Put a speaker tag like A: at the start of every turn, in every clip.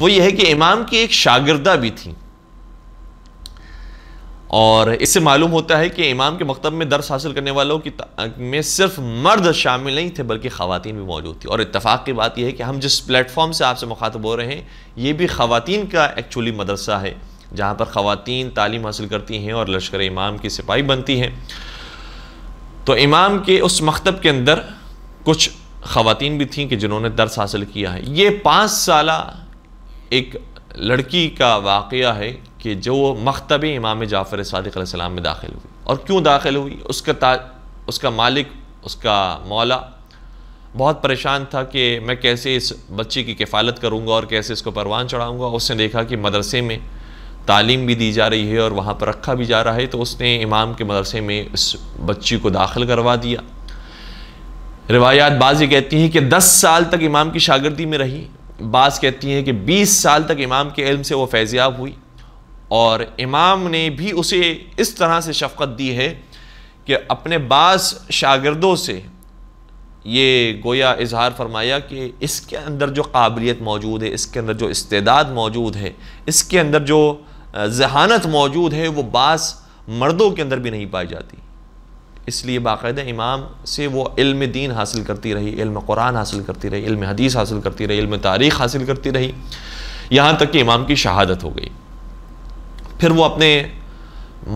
A: वो ये है कि इमाम की एक शागिरदा भी थी और इससे मालूम होता है कि इमाम के मकतब में दर्स हासिल करने वालों की में सिर्फ मर्द शामिल नहीं थे बल्कि ख़वातीन भी मौजूद थी और इतफाक़ की बात यह है कि हम जिस प्लेटफॉर्म से आपसे मुखातब हो रहे हैं ये भी ख़वातीन का एक्चुअली मदरसा है जहाँ पर ख़वातीन तालीम हासिल करती हैं और लश्कर इमाम की सिपाही बनती हैं तो इमाम के उस मकतब के अंदर कुछ ख़वातीन भी थी कि जिन्होंने दर्स हासिल किया है ये पाँच साल एक लड़की का वाक़ है कि जो मकतब इमाम जाफ़र सदक सलाम में दाखिल हुई और क्यों दाखिल हुई उसका ता उसका मालिक उसका मौला बहुत परेशान था कि मैं कैसे इस बच्ची की किफ़ालत करूँगा और कैसे इसको परवान चढ़ाऊँगा उसने देखा कि मदरसे में तालीम भी दी जा रही है और वहाँ पर रखा भी जा रहा है तो उसने इमाम के मदरसे में इस बच्ची को दाखिल करवा दिया रिवायात बाजी कहती हैं कि 10 साल तक इमाम की शागिर्दी में रही बास कहती हैं कि 20 साल तक इमाम के इल्म से वो फैज़ियाब हुई और इमाम ने भी उसे इस तरह से शफ़क़त दी है कि अपने बास शागिर्दों से ये गोया इजहार फरमाया कि इसके अंदर जो काबिलियत मौजूद है इसके अंदर जो इस्तेदाद मौजूद है इसके अंदर जो जहानत मौजूद है वो बास मर्दों के अंदर भी नहीं पाई जाती इसलिए बाकायदा इमाम से वो इल्म दीन हासिल करती रही इल्म कुरान हासिल करती रही इल्म हदीस हासिल करती रही इल्म तारीख़ हासिल करती रही यहाँ तक कि इमाम की शहादत हो गई फिर वो अपने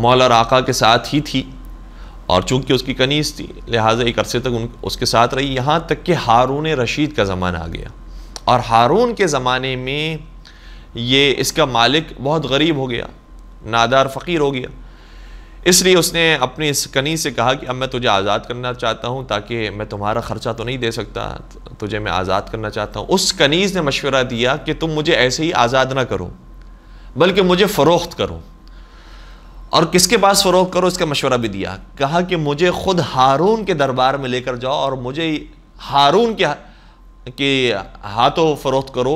A: मौला आका के साथ ही थी और चूंकि उसकी कनीस थी लिहाजा एक अरसे तक उन उसके साथ रही यहाँ तक कि हारून रशीद का ज़माना आ गया और हारून के ज़माने में ये इसका मालिक बहुत गरीब हो गया नादार फ़कीर हो गया इसलिए उसने अपनी इस कनी से कहा कि अब मैं तुझे आज़ाद करना चाहता हूँ ताकि मैं तुम्हारा ख़र्चा तो नहीं दे सकता तुझे मैं आज़ाद करना चाहता हूँ उस कनीज़ ने मशवरा दिया कि तुम मुझे ऐसे ही आज़ाद ना करो बल्कि मुझे फ़रोख्त करो और किसके पास फ़रोख करो इसका मशवरा भी दिया कहा कि मुझे ख़ुद हारून के दरबार में लेकर जाओ और मुझे हारून के कि हाथों फ़रोख्त करो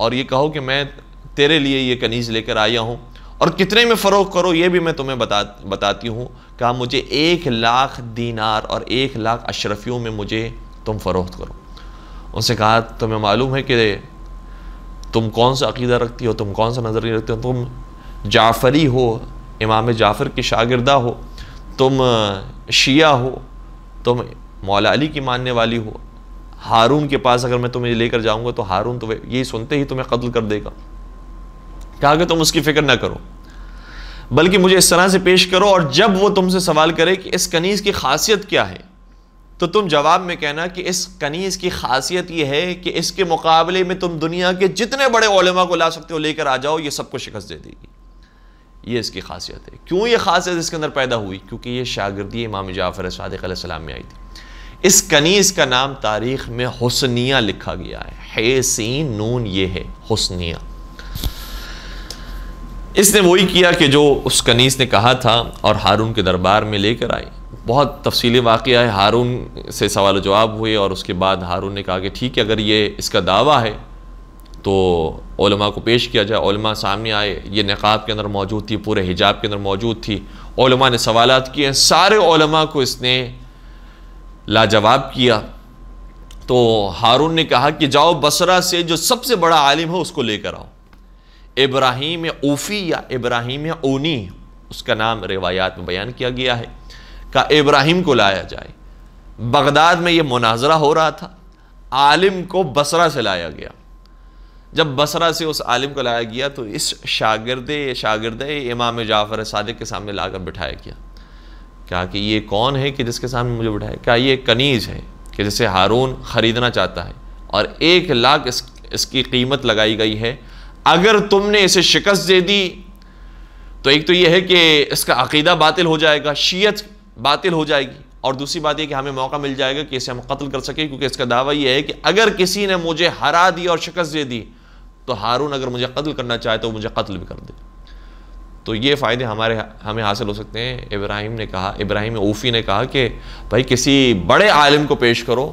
A: और ये कहो कि मैं तेरे लिए ये कनीज़ लेकर आया हूँ और कितने में फ़रोख करो ये भी मैं तुम्हें बता बताती हूँ कहा मुझे एक लाख दीनार और एक लाख अशरफियों में मुझे तुम फ़रोख्त करो उनसे कहा तुम्हें मालूम है कि तुम कौन सा अकीदा रखती हो तुम कौन सा नज़रिया रखती हो तुम जाफ़री हो इमाम जाफ़र की शागिरदा हो तुम शिया हो तुम मौला अली की मानने वाली हो हारून के पास अगर मैं तुम्हें लेकर जाऊंगा तो हारून तो यही सुनते ही तुम्हें कत्ल कर देगा कहा कि तुम उसकी फिक्र ना करो बल्कि मुझे इस तरह से पेश करो और जब वो तुमसे सवाल करे कि इस कनीज़ की खासियत क्या है तो तुम जवाब में कहना कि इस कनीज़ की खासियत यह है कि इसके मुकाबले में तुम दुनिया के जितने बड़े ओलमा को ला सकते हो लेकर आ जाओ ये सबको शिकस्त दे देगी ये इसकी खासियत है क्यों ये खासियत इसके अंदर पैदा हुई क्योंकि ये शागिर्दी इमाम जाफ़र सदक़्सम में आई थी इस कनीज़ का नाम तारीख़ में हुसनिया लिखा गया है हे सीन नून ये है हसनिया इसने वही किया कि जो उस कनीस ने कहा था और हारून के दरबार में लेकर आई बहुत तफसीली वाक़ है हारून से सवाल जवाब हुए और उसके बाद हारून ने कहा कि ठीक है अगर ये इसका दावा है तो ओलमा को पेश किया जाए ओलमा सामने आए ये नकाब के अंदर मौजूद थी पूरे हिजाब के अंदर मौजूद थी ओलमा ने सवाल किए सारे ओलमा को इसने लाजवाब किया तो हारून ने कहा कि जाओ बसरा से जो सबसे बड़ा आलिम हो उसको लेकर आओ इब्राहिम ओफ़ी या इब्राहिम ओनी उसका नाम रिवायात में बयान किया गया है का इब्राहिम को लाया जाए बगदाद में ये मुनाजरा हो रहा था आलिम को बसरा से लाया गया जब बसरा से उस आलिम को लाया गया तो इस शागिर्द शागिर्द इमाम जाफ़र सादिक के सामने लाकर बिठाया गया कहा कि ये कौन है कि जिसके सामने मुझे बिठाया क्या ये कनीज है कि जिसे हारून ख़रीदना चाहता है और एक लाख इस, इसकी कीमत लगाई गई है अगर तुमने इसे शिकस्त दे दी तो एक तो यह है कि इसका अकीदा बातिल हो जाएगा शीयत बातिल हो जाएगी और दूसरी बात यह कि हमें मौका मिल जाएगा कि इसे हम कत्ल कर सकें क्योंकि इसका दावा यह है कि अगर किसी ने मुझे हरा दी और शिकस्त दे दी तो हारून अगर मुझे कत्ल करना चाहे तो मुझे कत्ल भी कर दे तो ये फ़ायदे हमारे हमें हासिल हो सकते हैं इब्राहिम ने कहा इब्राहिम ओफी ने कहा कि भाई किसी बड़े आलिम को पेश करो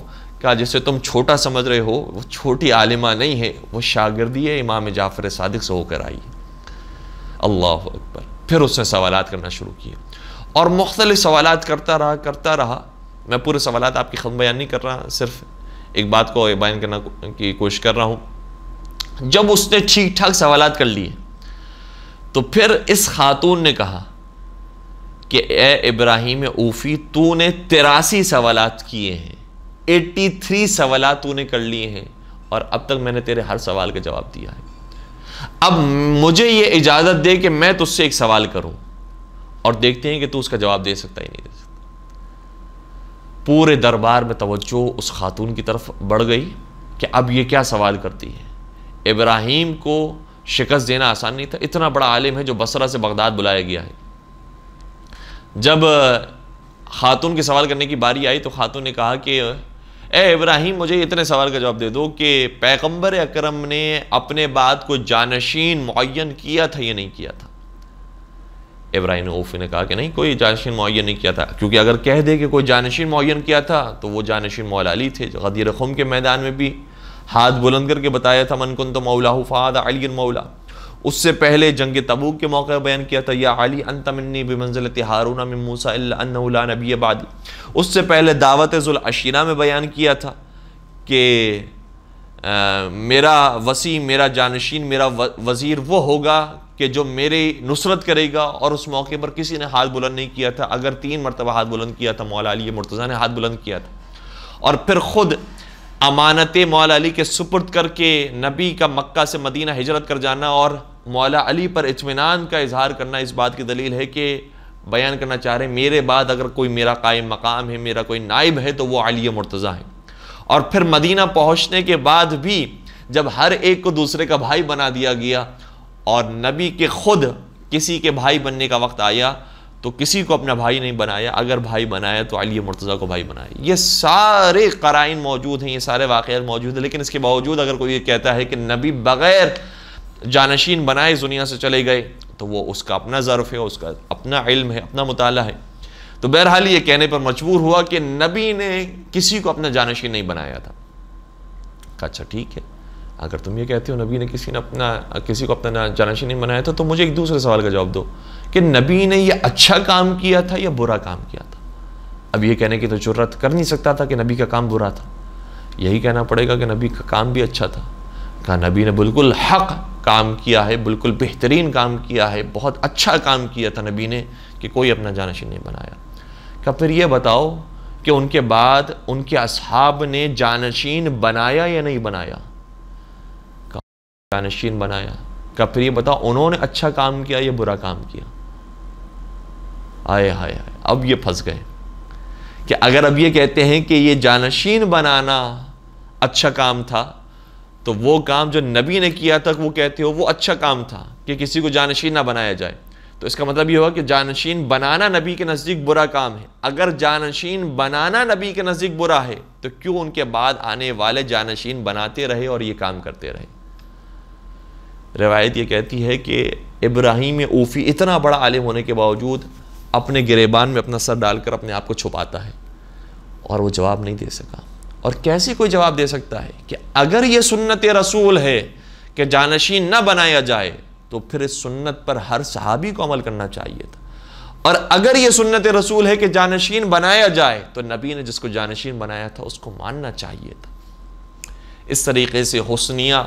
A: का जिसे तुम छोटा समझ रहे हो वो छोटी आलिमा नहीं है वो शागिर्दी इमाम जाफ़र सादिक से होकर आई अल्लाह अकबर फिर उसने सवाल करना शुरू किए और मुख्तलि सवाल करता रहा करता रहा मैं पूरे सवाल आपकी खत्म बयान नहीं कर रहा सिर्फ एक बात को बयान करना की कोशिश कर रहा हूँ जब उसने ठीक ठाक सवाल कर लिए तो फिर इस खातून ने कहा कि ए इब्राहिम ऊफ़ी तूने तिरासी सवाल किए हैं 83 सवाल तूने कर लिए हैं और अब तक मैंने तेरे हर सवाल का जवाब दिया है अब मुझे यह इजाज़त दे कि मैं तुझसे एक सवाल करूं और देखते हैं कि तू उसका जवाब दे सकता ही नहीं दे सकता पूरे दरबार में तवज्जो उस खातून की तरफ बढ़ गई कि अब यह क्या सवाल करती है इब्राहिम को शिकस्त देना आसान नहीं था इतना बड़ा आलिम है जो बसरा से बगदाद बुलाया गया है जब खातून के सवाल करने की बारी आई तो खातून ने कहा कि ए इब्राहिम मुझे इतने सवाल का जवाब दे दो कि पैगम्बर अक्रम ने अपने बाद को जानशीन मुन किया था या नहीं किया था इब्राहिम ओफी ने कहा कि नहीं कोई जानशीन मुन नहीं किया था क्योंकि अगर कह दे कि कोई जानशीन मुन किया था तो वो जानशीन मौलाली थे जो गदीर खुम के मैदान में भी हाथ बुलंद करके बताया था मनकुन तो मौला फाद अली मौला उससे पहले जंग तबूक के मौके बयान किया था या अली अनतमन्नी बिमंजिलत हारून मूसा नबी बादी उससे पहले दावत अशीरा में बयान किया था कि मेरा वसी मेरा जानशीन मेरा वज़ीर वो होगा कि जो मेरे नुसरत करेगा और उस मौके पर किसी ने हाथ बुलंद नहीं किया था अगर तीन मरतबा हाथ बुलंद किया था मौला अली मुर्तज़ा ने हाथ बुलंद किया था और फिर ख़ुद अमानत मौला अली के सुपुर्द करके नबी का मक्का से मदीना हिजरत कर जाना और मौला अली पर इतमान का इजहार करना इस बात की दलील है कि बयान करना चाह रहे मेरे बाद अगर कोई मेरा कायम मकाम है मेरा कोई नाइब है तो वो अली मुर्तज़ा है और फिर मदीना पहुँचने के बाद भी जब हर एक को दूसरे का भाई बना दिया गया और नबी के खुद किसी के भाई बनने का वक्त आया तो किसी को अपना भाई नहीं बनाया अगर भाई बनाया तो अली मुर्तज़ा को भाई बनाया ये सारे कराइन मौजूद हैं ये सारे वाक़ मौजूद हैं लेकिन इसके बावजूद अगर कोई ये कहता है कि नबी बग़ैर जानशीन बनाए इस दुनिया से चले गए तो वो उसका अपना जरफ है उसका अपना इल्म है अपना मताल है तो बहरहाल ये कहने पर मजबूर हुआ कि नबी ने किसी को अपना जानशीन नहीं बनाया था अच्छा ठीक है अगर तुम ये कहते हो नबी ने किसी ने अपना किसी को अपना जानशीन नहीं बनाया था तो मुझे एक दूसरे सवाल का जवाब दो कि नबी ने यह अच्छा काम किया था या बुरा काम किया था अब ये कहने की तो जरूरत कर नहीं सकता था कि नबी का काम बुरा था यही कहना पड़ेगा कि नबी का काम भी अच्छा था कहा नबी ने बिल्कुल हक काम किया है बिल्कुल बेहतरीन काम किया है बहुत अच्छा काम किया था नबी ने कि कोई अपना जानशीन नहीं बनाया क्या फिर ये बताओ कि उनके बाद उनके असहाब ने जानशीन बनाया या नहीं बनाया जानशीन बनाया क्या फिर ये बताओ उन्होंने अच्छा काम किया या बुरा काम किया आए हाय हाय अब ये फंस गए कि अगर अब ये कहते हैं कि ये जानशीन बनाना अच्छा काम था तो वो काम जो नबी ने किया था वो कहते हो वो अच्छा काम था कि किसी को जानशीन ना बनाया जाए तो इसका मतलब ये होगा कि जानशीन बनाना नबी के नज़दीक बुरा काम है अगर जानशीन बनाना नबी के नज़दीक बुरा है तो क्यों उनके बाद आने वाले जानशीन बनाते रहे और ये काम करते रहे रवायत ये कहती है कि इब्राहिम ऊफ़ी इतना बड़ा आलिम होने के बावजूद अपने गिरेबान में अपना सर डालकर अपने आप को छुपाता है और वो जवाब नहीं दे सका और कैसे कोई जवाब दे सकता है कि अगर ये सुन्नत रसूल है कि जानशीन ना बनाया जाए तो फिर इस सुन्नत पर हर सहाबी को अमल करना चाहिए था और अगर ये सुन्नत रसूल है कि जानशीन बनाया जाए तो नबी ने जिसको जानशीन बनाया था उसको मानना चाहिए था इस तरीके से हुसनिया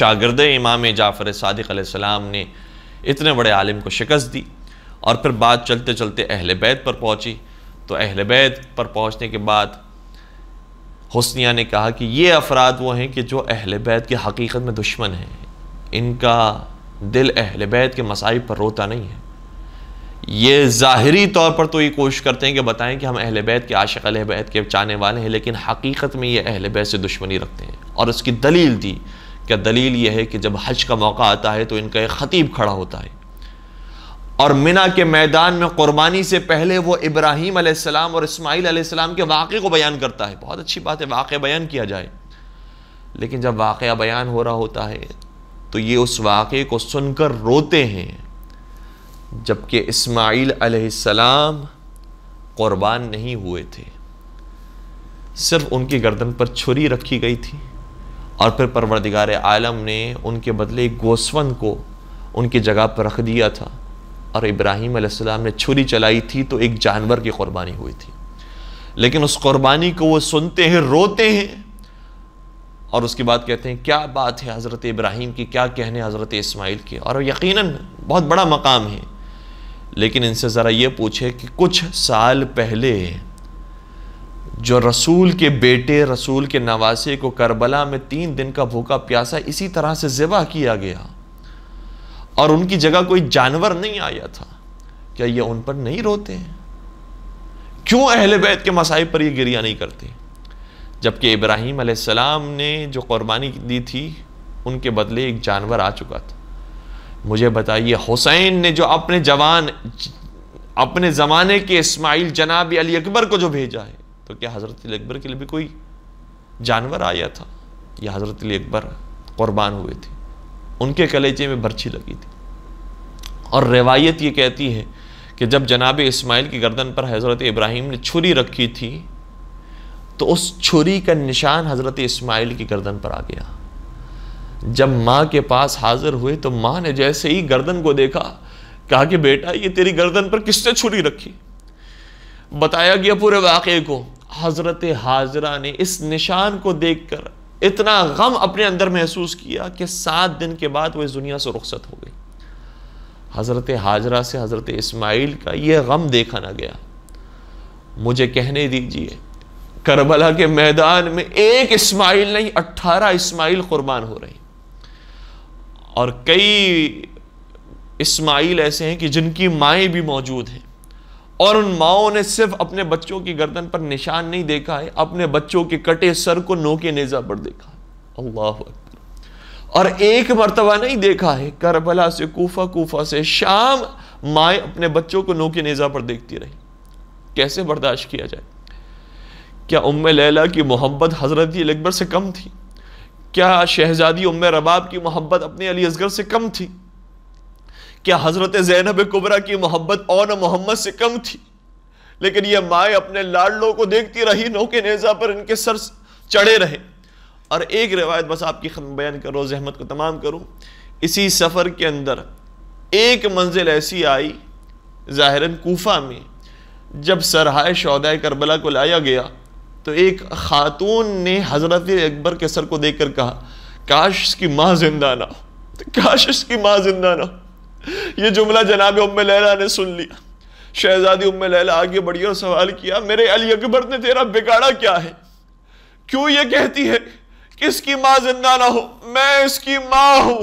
A: शागिर्द इमाम जाफ़र सदक ने इतने बड़े आलिम को शिकस्त दी और फिर बात चलते चलते अहल बैत पर पहुँची तो अहल बैत पर पहुँचने के बाद हसनिया ने कहा कि ये अफराद वो हैं कि जो अहल बैत के हकीकत में दुश्मन हैं इनका दिल अहल बैत के मसाइब पर रोता नहीं है ये ज़ाहरी तौर पर तो ये कोशिश करते हैं कि बताएं कि हम अहल बैत के आशिक अहल बैत के चाहने वाले हैं लेकिन हकीकत में ये अहल बैत से दुश्मनी रखते हैं और उसकी दलील दी क्या दलील ये है कि जब हज का मौका आता है तो इनका एक ख़तीब खड़ा होता है और मिना के मैदान में कुर्बानी से पहले वो इब्राहीम आसमाम और इस्माईल आसमाम के वाक़े को बयान करता है बहुत अच्छी बात है वाक़ बयान किया जाए लेकिन जब वाक़ बयान हो रहा होता है तो ये उस वाक़े को सुनकर रोते हैं जबकि इस्माइल आसमाम क़ुरबान नहीं हुए थे सिर्फ उनकी गर्दन पर छुरी रखी गई थी और फिर परवरदिगार आलम ने उनके बदले गोसवन को उनकी जगह पर रख दिया था और इब्राहिम ने छुरी चलाई थी तो एक जानवर की कुर्बानी हुई थी लेकिन उस कुर्बानी को वो सुनते हैं रोते हैं और उसके बाद कहते हैं क्या बात है हज़रत इब्राहिम की क्या कहने हज़रत इस्माइल की और यकीनन बहुत बड़ा मकाम है लेकिन इनसे ज़रा ये पूछे कि कुछ साल पहले जो रसूल के बेटे रसूल के नवासे को करबला में तीन दिन का भूखा प्यासा इसी तरह से ज़िबा किया गया और उनकी जगह कोई जानवर नहीं आया था क्या ये उन पर नहीं रोते हैं क्यों अहल बैत के मसाइब पर ये गिरिया नहीं करते जबकि इब्राहिम आसमाम ने जो क़ुरबानी दी थी उनके बदले एक जानवर आ चुका था मुझे बताइए हुसैन ने जो अपने जवान अपने ज़माने के इस्माइल जनाब अली अकबर को जो भेजा है तो क्या हज़रत अली अकबर के लिए भी कोई जानवर आया था या हज़रत अली अकबर क़ुरबान हुए थे उनके कलेजे में बर्छी लगी थी और रिवायत ये कहती है कि जब जनाब इस्माइल की गर्दन पर हज़रत इब्राहिम ने छुरी रखी थी तो उस छुरी का निशान हज़रत इस्माइल की गर्दन पर आ गया जब माँ के पास हाज़िर हुए तो माँ ने जैसे ही गर्दन को देखा कहा कि बेटा ये तेरी गर्दन पर किसने छुरी रखी बताया गया पूरे वाक़े को हज़रत हाजरा ने इस निशान को देखकर इतना गम अपने अंदर महसूस किया कि सात दिन के बाद वो इस दुनिया से रुखसत हो गई हज़रत हाजरा से हज़रत इस्माइल का ये गम देखा ना गया मुझे कहने दीजिए करबला के मैदान में एक इस्माइल नहीं अट्ठारह इस्माइल कुर्बान हो रहे और कई इस्माइल ऐसे हैं कि जिनकी माएँ भी मौजूद हैं और उन माओ ने सिर्फ अपने बच्चों की गर्दन पर निशान नहीं देखा है अपने बच्चों के कटे सर को नोके नेजा पर देखा है अल्लाह और एक मरतबा नहीं देखा है करबला से कोफा कोफा से शाम माए अपने बच्चों को नोके नेजा पर देखती रही कैसे बर्दाश्त किया जाए क्या उम लैला की मोहब्बत हज़रत अकबर से कम थी क्या शहजादी उम रबाब की मोहब्बत
B: अपने अली असगर से कम थी क्या हज़रत ज़ैनब कुबरा की मोहब्बत और मोहम्मद से कम थी लेकिन यह माए अपने लाडलों को देखती रही नौ के नेज़ा पर इनके सर चढ़े रहे और एक रिवायत बस आपकी बयान करो जहमत को तमाम करूँ इसी सफ़र के अंदर एक मंजिल ऐसी आई ज़ाहरन कोफा में जब सरहाय शौदाय करबला को लाया गया तो एक खातून ने हज़रत अकबर के सर को देख कर कहा काश इसकी माँ जिंदा ना हो काश इसकी माँ जिंदा ना हो ये जुमला जनाब उम लैला ने सुन लिया शहजादी उम लैला आगे बढ़ी और सवाल किया मेरे अली अकबर ने तेरा बिगाड़ा क्या है क्यों ये कहती है किसकी माँ जिंदा ना हो मैं इसकी माँ हूं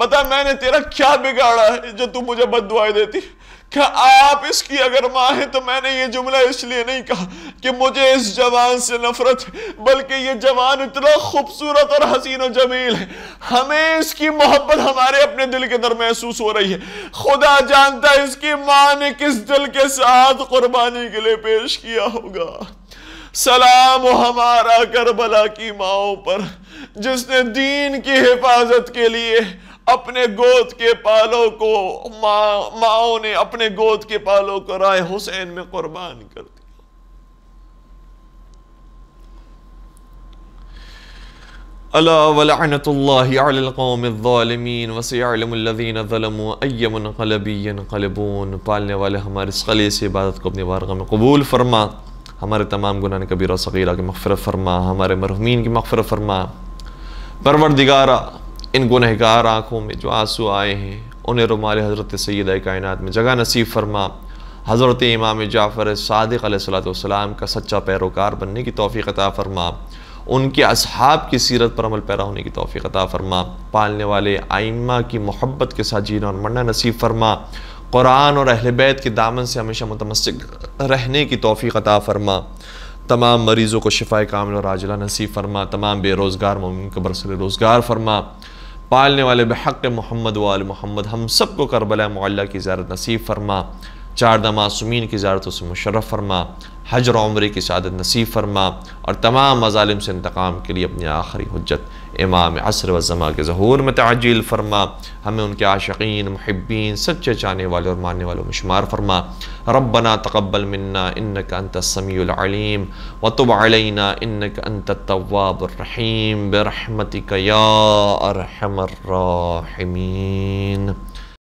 B: बता मैंने तेरा क्या बिगाड़ा है जो तू मुझे बद देती है क्या आप इसकी अगर माँ हैं तो मैंने ये जुमला इसलिए नहीं कहा कि मुझे इस जवान से नफरत है बल्कि ये जवान इतना खूबसूरत और हसीन और जमील है हमें इसकी मोहब्बत हमारे अपने दिल के अंदर महसूस हो रही है खुदा जानता है इसकी माँ ने किस दिल के साथ कुर्बानी के लिए पेश किया होगा सलाम हमारा करबला की माओ पर जिसने दीन की हिफाजत के लिए अपने गोद के पालों को माँ माओ ने अपने गोद के पालों को राय हुसैन में कुर्बान कर दिया
A: पालने वाले हमारे इस खले से इबादत को अपनी बारगाह में कबूल फरमा हमारे तमाम गुनाह कबीरा सगीरा की मफ़रत फरमा हमारे मरहमीन की मफ़रत फरमा परवरदिगारा इन गुनहगार आँखों में जो आंसू आए हैं उन्हें रुमाल हज़रत सैद कायनत में जगह नसीब फरमा हज़रत इमाम जाफ़र सदक सलाम का सच्चा पैरोकार बनने की तोफ़ी अता फरमा उनके असहाब की सीरत पर अमल पैरा होने की तोफ़ी अता फरमा पालने वाले आइमा की मोहब्बत के साथ जीना और मरना नसीब फरमा कुरान और अहलबैत बैत के दामन से हमेशा मतमसक रहने की तोफ़ी अता फरमा तमाम मरीज़ों को शिफा कामिल और आजला नसीब फरमा तमाम बेरोज़गार ममिन को बरसर रोज़गार फरमा पालने वाले बहक मोहम्मद वाल मोहम्मद हम सब को करबला मौल्ला की ज़ारत नसीब फरमा चारदा मासूमीन की ज़ारत से मुशरफ़ फरमा हजर उम्र की शादत नसीब फरमा और तमाम मजालिम से इंतकाम के लिए अपनी आखिरी हजत इमाम असर वज़मा के जहूर में तजील फरमा हमें उनके आशीन महब्बीन सच्चे चाहने वाले और मानने वालों में शुमार फरमा रबना तकबल मन्ना इन का अंत समीम वतुब अलैना इन का अंत तवाबरहीम बरहमतिक या